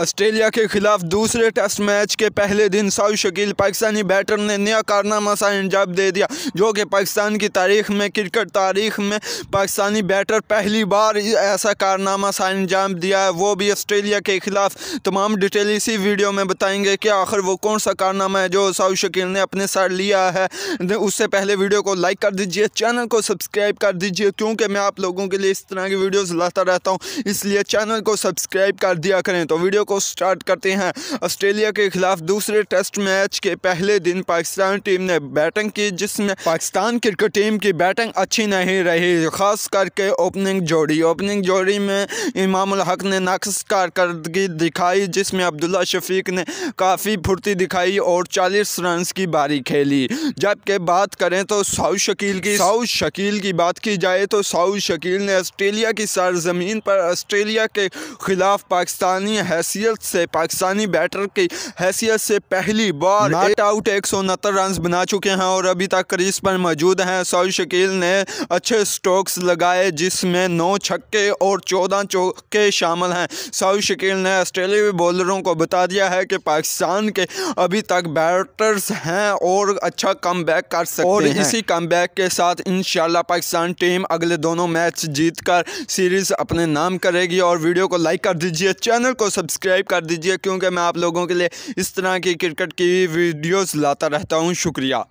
Australia के खिलाफ दूसरे टेस्ट मैच के पहले दिन साउ शकील पाकिस्तानी बैटर ने नया कारनामा सा अंजाम दे दिया जो कि पाकिस्तान की तारीख में क्रिकेट तारीख में पाकिस्तानी बैटर पहली बार ऐसा कारनामा सा अंजाम दिया है वो भी ऑस्ट्रेलिया के खिलाफ तमाम डिटेल इसी वीडियो में बताएंगे कि आखिर वो कौन सा कारनामा है जो साउथ शकील ने अपने सर लिया है तो उससे पहले वीडियो को लाइक कर दीजिए चैनल को सब्सक्राइब कर दीजिए क्योंकि मैं आप लोगों के लिए इस तरह की वीडियोज़ लाता रहता हूँ इसलिए चैनल को सब्सक्राइब कर दिया करें तो वीडियो को स्टार्ट करते हैं ऑस्ट्रेलिया के खिलाफ दूसरे टेस्ट मैच के पहले दिन पाकिस्तान टीम ने बैटिंग की जिसमें पाकिस्तान क्रिकेट टीम की बैटिंग अच्छी नहीं रही खास करके ओपनिंग जोड़ी ओपनिंग जोड़ी में इमामुल हक ने नाकस कारकर्दगी दिखाई जिसमें अब्दुल्ला शफीक ने काफ़ी फुर्ती दिखाई और 40 रन की बारी खेली जबकि बात करें तो साउथ शकील की साउथ शकील की बात की जाए तो साउथ शकील ने ऑस्ट्रेलिया की सरजमीन पर ऑस्ट्रेलिया के खिलाफ पाकिस्तानी हैसियत हैसियत से पाकिस्तानी बैटर की हैसियत से पहली बार एट आउट एक सौ उनहत्तर रन बना चुके हैं और अभी तक क्रीज पर मौजूद हैं सौल शकील ने अच्छे स्ट्रोक्स लगाए जिसमें नौ छक्के और चौदह चौके शामिल हैं सऊ शकील ने ऑस्ट्रेलियाई बॉलरों को बता दिया है कि पाकिस्तान के अभी तक बैटर्स हैं और अच्छा कम कर सकते और हैं। इसी कम के साथ इन पाकिस्तान टीम अगले दोनों मैच जीत कर सीरीज़ अपने नाम करेगी और वीडियो को लाइक कर दीजिए चैनल को सब्सक्राइब सब्सक्राइब कर दीजिए क्योंकि मैं आप लोगों के लिए इस तरह की क्रिकेट की वीडियोस लाता रहता हूँ शुक्रिया